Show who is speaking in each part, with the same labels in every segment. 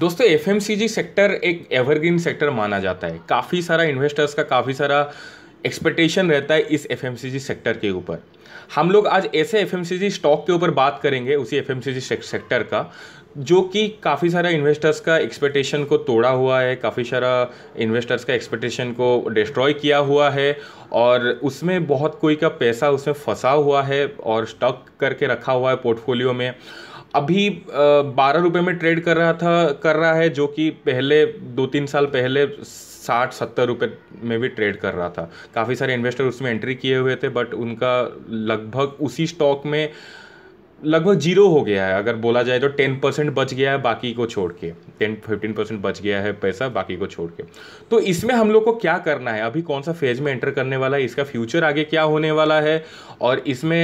Speaker 1: दोस्तों F sector एक evergreen sector माना जाता है काफ़ी सारा इन्वेस्टर्स का काफ़ी सारा एक्सपेक्टेशन रहता है इस एफ सेक्टर के ऊपर हम लोग आज ऐसे एफ स्टॉक के ऊपर बात करेंगे उसी एफ सेक्टर का जो कि काफ़ी सारा इन्वेस्टर्स का एक्सपेक्टेशन को तोड़ा हुआ है काफ़ी सारा इन्वेस्टर्स का एक्सपेक्टेशन को डिस्ट्रॉय किया हुआ है और उसमें बहुत कोई का पैसा उसमें फंसा हुआ है और स्टॉक करके रखा हुआ है पोर्टफोलियो में अभी बारह रुपये में ट्रेड कर रहा था कर रहा है जो कि पहले दो तीन साल पहले साठ सत्तर रुपये में भी ट्रेड कर रहा था काफ़ी सारे इन्वेस्टर उसमें एंट्री किए हुए थे बट उनका लगभग उसी स्टॉक में लगभग जीरो हो गया है अगर बोला जाए तो टेन परसेंट बच गया है बाकी को छोड़ के टेन फिफ्टीन परसेंट बच गया है पैसा बाकी को छोड़ के तो इसमें हम लोग को क्या करना है अभी कौन सा फेज में एंटर करने वाला है इसका फ्यूचर आगे क्या होने वाला है और इसमें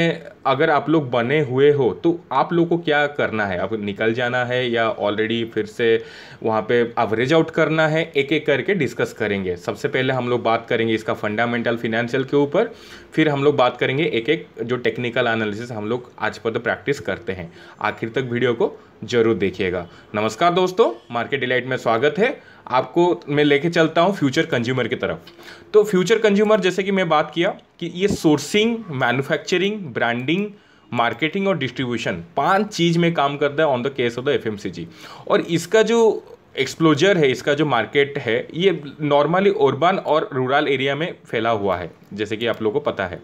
Speaker 1: अगर आप लोग बने हुए हो तो आप लोग को क्या करना है आप निकल जाना है या ऑलरेडी फिर से वहाँ पे एवरेज आउट करना है एक एक करके डिस्कस करेंगे सबसे पहले हम लोग बात करेंगे इसका फंडामेंटल फिनेंशियल के ऊपर फिर हम लोग बात करेंगे एक एक जो टेक्निकल एनालिसिस हम लोग आज पर तो प्रैक्टिस करते हैं आखिर तक वीडियो को जरूर देखिएगा नमस्कार दोस्तों मार्केट डिलाइट में स्वागत है आपको मैं लेके चलता हूँ फ्यूचर कंज्यूमर की तरफ तो फ्यूचर कंज्यूमर जैसे कि मैं बात किया कि ये सोर्सिंग मैन्युफैक्चरिंग ब्रांडिंग मार्केटिंग और डिस्ट्रीब्यूशन पांच चीज़ में काम करता है on the case of the F और इसका जो एक्सप्लोजर है इसका जो मार्केट है ये नॉर्मली अर्बन और रूरल एरिया में फैला हुआ है जैसे कि आप लोगों को पता है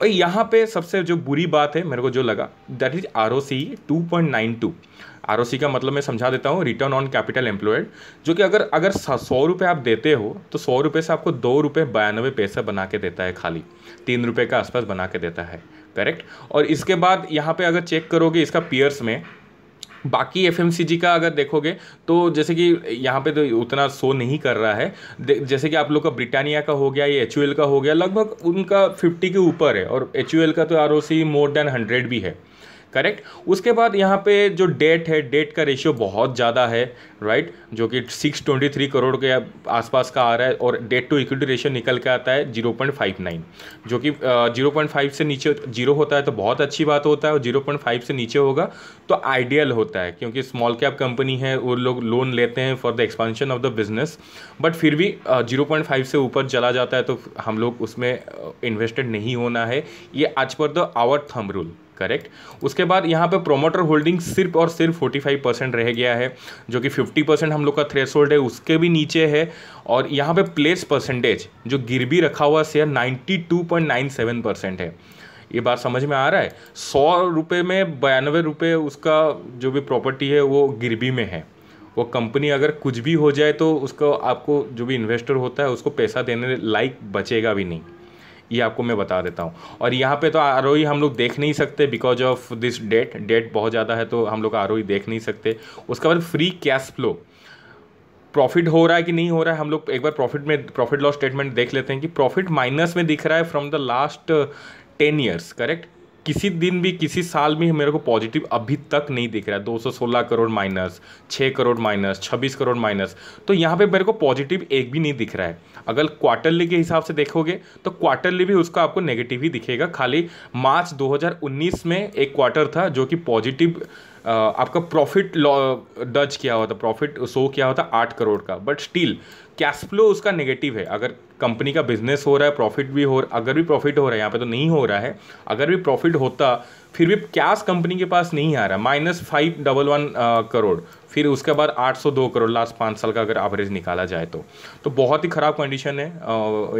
Speaker 1: और यहाँ पे सबसे जो बुरी बात है मेरे को जो लगा that is R O C two point nine two R O C का मतलब मैं समझा देता हूँ रिटर्न ऑन कैपिटल एम्प्लॉयड जो कि अगर अगर सौ रुपये आप देते हो तो सौ रुपये से आपको दो रुपये बयानवे पैसा बना के देता है खाली तीन रुपये के आसपास बना के देता है करेक्ट और इसके बाद यहाँ पे अगर चेक करोगे इसका पीयर्स में बाकी एफ का अगर देखोगे तो जैसे कि यहाँ पे तो उतना शो नहीं कर रहा है जैसे कि आप लोग का ब्रिटानिया का हो गया या एच का हो गया लगभग उनका 50 के ऊपर है और एच का तो आर मोर देन हंड्रेड भी है करेक्ट उसके बाद यहाँ पे जो डेट है डेट का रेशियो बहुत ज़्यादा है राइट जो कि 623 करोड़ के आसपास का आ रहा है और डेट टू इक्विटी रेशियो निकल के आता है 0.59 जो कि 0.5 से नीचे जीरो होता है तो बहुत अच्छी बात होता है और फाइव से नीचे होगा तो आइडियल होता है क्योंकि स्मॉल कैप कंपनी है वो लोग लोन लेते हैं for the expansion of the business but फिर भी जीरो पॉइंट फाइव से ऊपर चला जाता है तो हम लोग उसमें इन्वेस्टेड नहीं होना है ये आज per the our thumb rule correct उसके बाद यहाँ पे प्रोमोटर होल्डिंग सिर्फ और सिर्फ 45 परसेंट रह गया है जो कि 50 परसेंट हम लोग का थ्रेस होल्ड है उसके भी नीचे है और यहाँ पे प्लेस परसेंटेज जो गिरवी रखा हुआ शेयर 92.97 परसेंट है ये बात समझ में आ रहा है सौ रुपये में बयानवे रुपये उसका जो भी प्रॉपर्टी है वो गिरवी में है वो कंपनी अगर कुछ भी हो जाए तो उसको आपको जो भी इन्वेस्टर होता है उसको पैसा देने लायक बचेगा भी नहीं ये आपको मैं बता देता हूँ और यहाँ पे तो आर हम लोग देख नहीं सकते because of this debt debt बहुत ज़्यादा है तो हम लोग आर देख नहीं सकते उसके बाद फ्री कैश फ्लो प्रॉफिट हो रहा है कि नहीं हो रहा है हम लोग एक बार प्रॉफिट में प्रॉफिट लॉस स्टेटमेंट देख लेते हैं कि प्रॉफिट माइनस में दिख रहा है from the last ten years correct किसी दिन भी किसी साल में मेरे को पॉजिटिव अभी तक नहीं दिख रहा है सोलह crore minus 6 crore minus 26 crore minus तो यहाँ पे मेरे को पॉजिटिव एक भी नहीं दिख रहा है अगर क्वार्टरली के हिसाब से देखोगे तो क्वार्टरली भी उसका आपको नेगेटिव ही दिखेगा खाली मार्च 2019 में एक क्वार्टर था जो कि पॉजिटिव आपका प्रॉफिट डच किया हुआ था प्रॉफिट शो किया हुआ था आठ करोड़ का बट स्टिल कैश फ्लो उसका नेगेटिव है अगर कंपनी का बिजनेस हो रहा है प्रॉफिट भी हो अगर भी प्रॉफिट हो रहा है यहाँ पे तो नहीं हो रहा है अगर भी प्रॉफिट होता फिर भी कैश कंपनी के पास नहीं आ रहा minus five double one crore फिर उसके बाद आठ सौ दो करोड़ लास्ट पाँच साल का अगर एवरेज निकाला जाए तो तो बहुत ही ख़राब कंडीशन है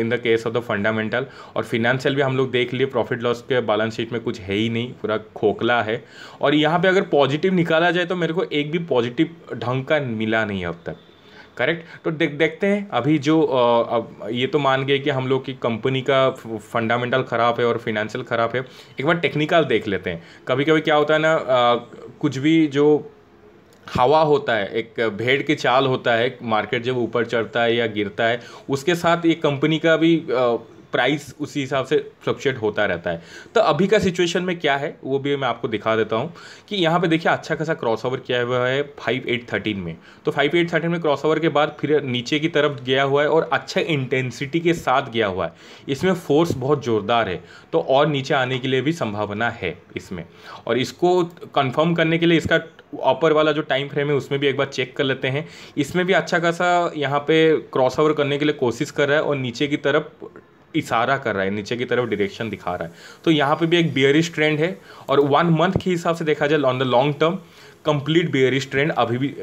Speaker 1: in the case of the fundamental और फिनेंशियल भी हम लोग देख लिए प्रॉफिट लॉस के बैलेंस शीट में कुछ है ही नहीं पूरा खोखला है और यहाँ पे अगर पॉजिटिव निकाला जाए तो मेरे को एक भी पॉजिटिव ढंग का मिला नहीं अब तक करेक्ट तो दे, देखते हैं अभी जो आ, अब ये तो मान गए कि हम लोग की कंपनी का फंडामेंटल ख़राब है और फिनेंशियल ख़राब है एक बार टेक्निकल देख लेते हैं कभी कभी क्या होता है ना आ, कुछ भी जो हवा होता है एक भेड़ की चाल होता है मार्केट जब ऊपर चढ़ता है या गिरता है उसके साथ ये कंपनी का भी आ, प्राइस उसी हिसाब से फ्लक्चुएट होता रहता है तो अभी का सिचुएशन में क्या है वो भी मैं आपको दिखा देता हूँ कि यहाँ पे देखिए अच्छा खासा क्रॉस ओवर किया हुआ है फाइव एट थर्टीन में तो फाइव एट थर्टीन में क्रॉस ओवर के बाद फिर नीचे की तरफ गया हुआ है और अच्छा इंटेंसिटी के साथ गया हुआ है इसमें फोर्स बहुत ज़ोरदार है तो और नीचे आने के लिए भी संभावना है इसमें और इसको कन्फर्म करने के लिए इसका अपर वाला जो टाइम फ्रेम है उसमें भी एक बार चेक कर लेते हैं इसमें भी अच्छा खासा यहाँ पे क्रॉस ओवर करने के लिए कोशिश कर रहा है और नीचे की तरफ इशारा कर रहा है नीचे की तरफ डिरेक्शन दिखा रहा है तो यहाँ पे भी एक बियरिश ट्रेंड है और वन मंथ के हिसाब से देखा जाए on the long term complete bearish trend अभी भी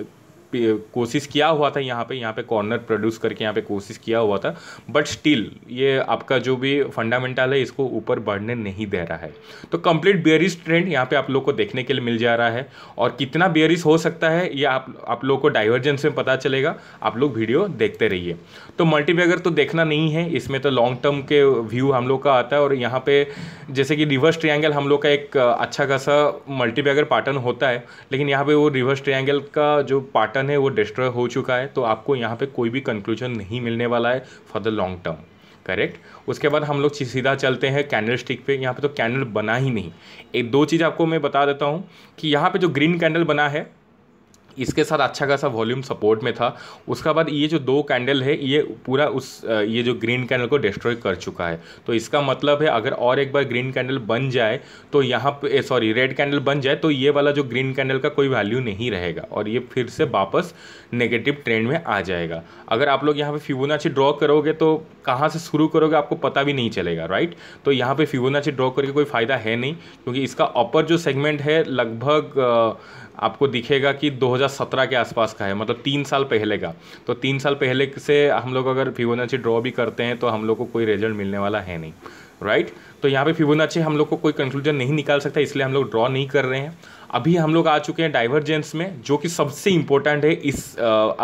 Speaker 1: कोशिश किया हुआ था यहाँ पे यहाँ पे कॉर्नर प्रोड्यूस करके यहाँ पे कोशिश किया हुआ था बट स्टिल ये आपका जो भी फंडामेंटल है इसको ऊपर बढ़ने नहीं दे रहा है तो कंप्लीट बियरिस ट्रेंड यहाँ पे आप लोग को देखने के लिए मिल जा रहा है और कितना बियरिस हो सकता है ये आप आप लोग को डाइवर्जेंस में पता चलेगा आप लोग वीडियो देखते रहिए तो मल्टीबैगर तो देखना नहीं है इसमें तो लॉन्ग टर्म के व्यू हम लोग का आता है और यहाँ पे जैसे कि रिवर्स ट्रायंगल हम लोग का एक अच्छा खासा मल्टीबैगर पैटर्न होता है लेकिन यहाँ पे वो रिवर्स ट्रायंगल का जो पैटर्न पैटर्न है वो डिस्ट्रॉय हो चुका है तो आपको यहाँ पे कोई भी कंक्लूजन नहीं मिलने वाला है for the long term correct उसके बाद हम लोग सीधा चलते हैं कैंडल स्टिक पे यहाँ पर तो कैंडल बना ही नहीं एक दो चीज़ आपको मैं बता देता हूँ कि यहाँ पे जो ग्रीन कैंडल बना है इसके साथ अच्छा खासा वॉल्यूम सपोर्ट में था उसका बाद ये जो दो कैंडल है ये पूरा उस ये जो ग्रीन कैंडल को डिस्ट्रॉय कर चुका है तो इसका मतलब है अगर और एक बार ग्रीन कैंडल बन जाए तो यहाँ पे सॉरी रेड कैंडल बन जाए तो ये वाला जो ग्रीन कैंडल का कोई वैल्यू नहीं रहेगा और ये फिर से वापस नेगेटिव ट्रेंड में आ जाएगा अगर आप लोग यहाँ पर फिबोनाची ड्रॉ करोगे तो कहाँ से शुरू करोगे आपको पता भी नहीं चलेगा राइट तो यहाँ पर फिबोनाची ड्रॉ करके कोई फ़ायदा है नहीं क्योंकि इसका अपर जो सेगमेंट है लगभग आपको दिखेगा कि दो 2017 के आसपास का है मतलब तीन साल पहले का तो तीन साल पहले से हम लोग अगर फिबोनाची ड्रॉ भी करते हैं तो हम लोग को कोई रिजल्ट मिलने वाला है नहीं राइट तो यहाँ पे फिबोनाची हम लोग को कोई कंक्लूजन नहीं निकाल सकता इसलिए हम लोग ड्रॉ नहीं कर रहे हैं अभी हम लोग आ चुके हैं डाइवर्जेंस में जो कि सबसे इंपॉर्टेंट है इस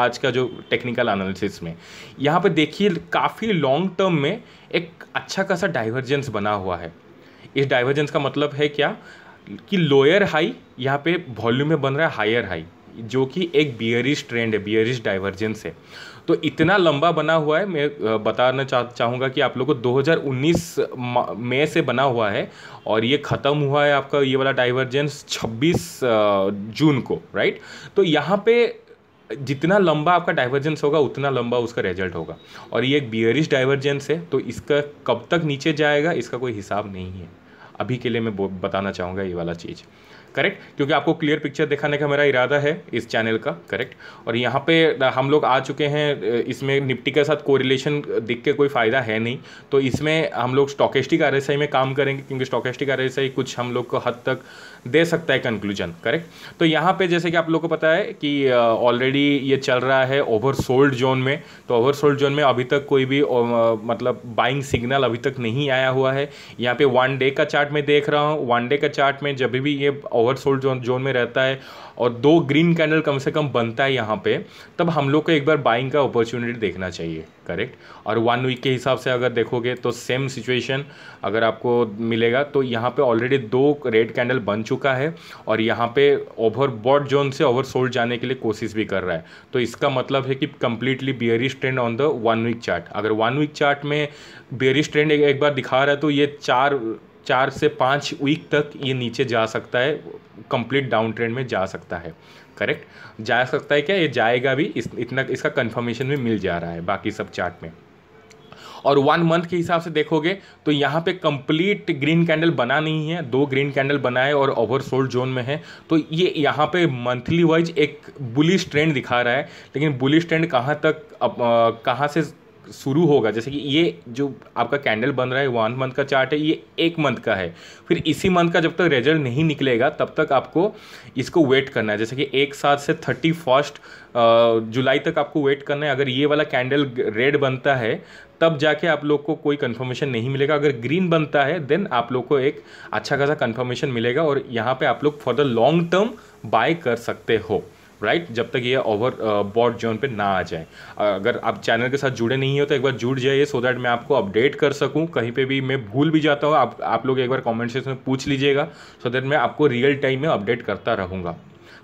Speaker 1: आज का जो टेक्निकल एनालिसिस में यहाँ पर देखिए काफ़ी लॉन्ग टर्म में एक अच्छा खासा डाइवर्जेंस बना हुआ है इस डाइवर्जेंस का मतलब है क्या कि लोअर हाई यहाँ पे वॉल्यूम में बन रहा है हायर हाई जो कि एक बियरिश ट्रेंड है बियरिश डाइवर्जेंस है तो इतना लंबा बना हुआ है मैं बताना चाह चाहूँगा कि आप लोगों को 2019 मई से बना हुआ है और ये ख़त्म हुआ है आपका ये वाला डाइवर्जेंस 26 जून को राइट तो यहाँ पे जितना लंबा आपका डाइवर्जेंस होगा उतना लंबा उसका रिजल्ट होगा और ये एक बियरिश डाइवर्जेंस है तो इसका कब तक नीचे जाएगा इसका कोई हिसाब नहीं है अभी के लिए मैं बताना चाहूँगा ये वाला चीज़ करेक्ट क्योंकि आपको क्लियर पिक्चर दिखाने का मेरा इरादा है इस चैनल का करेक्ट और यहाँ पे हम लोग आ चुके हैं इसमें निपटी के साथ कोरिलेशन दिख के कोई फ़ायदा है नहीं तो इसमें हम लोग स्टॉकेस्टिक आर में काम करेंगे क्योंकि स्टॉकेस्टिक आर कुछ हम लोग को हद तक दे सकता है कंक्लूजन करेक्ट तो यहाँ पे जैसे कि आप लोग को पता है कि ऑलरेडी ये चल रहा है ओवर सोल्ड जोन में तो ओवर सोल्ड जोन में अभी तक कोई भी मतलब बाइंग सिग्नल अभी तक नहीं आया हुआ है यहाँ पे वन डे का चार्ट में देख रहा हूँ वन डे का चार्ट में जब भी ये ओवरसोल्ड जोन जोन में रहता है और दो ग्रीन कैंडल कम से कम बनता है यहाँ पे तब हम लोग को एक बार बाइंग का अपॉर्चुनिटी देखना चाहिए करेक्ट और वन वीक के हिसाब से अगर देखोगे तो सेम सिचुएशन अगर आपको मिलेगा तो यहाँ पे ऑलरेडी दो रेड कैंडल बन चुका है और यहाँ पे ओवर बॉड जोन से ओवर सोल्ड जाने के लिए कोशिश भी कर रहा है तो इसका मतलब है कि completely bearish trend on the one week chart अगर वन वीक चार्ट में बियरिश ट्रेंड एक बार दिखा रहा है तो ये चार चार से पाँच वीक तक ये नीचे जा सकता है कंप्लीट डाउन ट्रेंड में जा सकता है करेक्ट जा सकता है क्या ये जाएगा भी इस इतना इसका कंफर्मेशन भी मिल जा रहा है बाकी सब चार्ट में और वन मंथ के हिसाब से देखोगे तो यहाँ पे कंप्लीट ग्रीन कैंडल बना नहीं है दो ग्रीन कैंडल बना है और ओवरसोल्ड जोन में है तो ये यहाँ पे मंथली वाइज एक बुलिश ट्रेंड दिखा रहा है लेकिन बुलिश ट्रेंड कहाँ तक कहाँ से शुरू होगा जैसे कि ये जो आपका कैंडल बन रहा है वन मंथ का चार्ट है ये एक मंथ का है फिर इसी मंथ का जब तक रिजल्ट नहीं निकलेगा तब तक आपको इसको वेट करना है जैसे कि एक साथ से थर्टी फर्स्ट जुलाई तक आपको वेट करना है अगर ये वाला कैंडल रेड बनता है तब जाके आप लोग को कोई कन्फर्मेशन नहीं मिलेगा अगर ग्रीन बनता है देन आप लोग को एक अच्छा खासा कन्फर्मेशन मिलेगा और यहाँ पे आप लोग for the long term buy कर सकते हो राइट जब तक ये ओवर बॉड जोन पे ना आ जाए अगर आप चैनल के साथ जुड़े नहीं हो तो एक बार जुड़ जाइए सो दैट मैं आपको अपडेट कर सकूँ कहीं पे भी मैं भूल भी जाता हूँ आप आप लोग एक बार कॉमेंट सेक्शन में पूछ लीजिएगा सो दैट मैं आपको रियल टाइम में अपडेट करता रहूँगा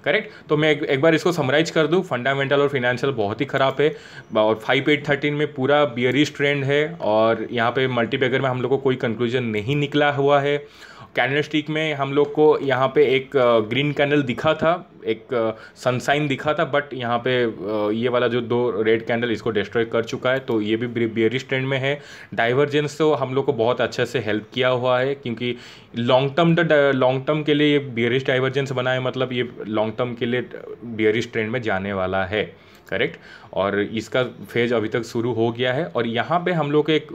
Speaker 1: करेक्ट तो मैं एक, एक बार इसको समराइज कर दूँ फंडामेंटल और फिनेंशियल बहुत ही ख़राब है और फाइव एट थर्टीन में पूरा बियरिश ट्रेंड है और यहाँ पे मल्टीपेगर में हम लोग को कोई कंक्लूजन नहीं निकला हुआ है कैंडल स्टिक में हम लोग को यहाँ पे एक ग्रीन कैंडल दिखा था एक सनसाइन दिखा था बट यहाँ पे ये वाला जो दो रेड कैंडल इसको डिस्ट्रॉय कर चुका है तो ये भी बियरिश ट्रेंड में है डाइवर्जेंस तो हम लोग को बहुत अच्छे से हेल्प किया हुआ है क्योंकि लॉन्ग टर्म लॉन्ग टर्म के लिए ये बियरिश डाइवर्जेंस बना है मतलब ये लॉन्ग टर्म के लिए बियरिश ट्रेंड में जाने वाला है करेक्ट और इसका फेज अभी तक शुरू हो गया है और यहाँ पे हम लोग एक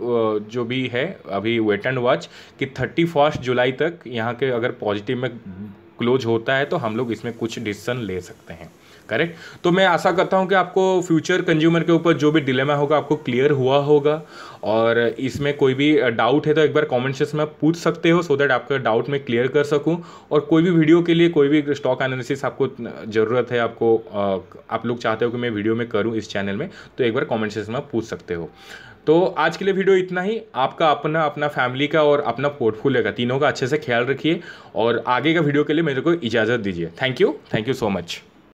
Speaker 1: जो भी है अभी वेट एंड वॉच कि थर्टी फर्स्ट जुलाई तक यहाँ के अगर पॉजिटिव में क्लोज होता है तो हम लोग इसमें कुछ डिसीजन ले सकते हैं करेक्ट तो मैं आशा करता हूँ कि आपको फ्यूचर कंज्यूमर के ऊपर जो भी डिलेमा होगा आपको क्लियर हुआ होगा और इसमें कोई भी डाउट है तो एक बार कॉमेंट सेक्शन में पूछ सकते हो सो देट दैट आपका डाउट मैं क्लियर कर सकूँ और कोई भी वीडियो के लिए कोई भी स्टॉक एनालिसिस आपको ज़रूरत है आपको आप लोग चाहते हो कि मैं वीडियो में करूँ इस चैनल में तो एक बार कॉमेंट सेक्शन में पूछ सकते हो तो आज के लिए वीडियो इतना ही आपका अपना अपना फैमिली का और अपना पोर्टफोलियो का तीनों का अच्छे से ख्याल रखिए और आगे का वीडियो के लिए मेरे को इजाज़त दीजिए thank you thank you so much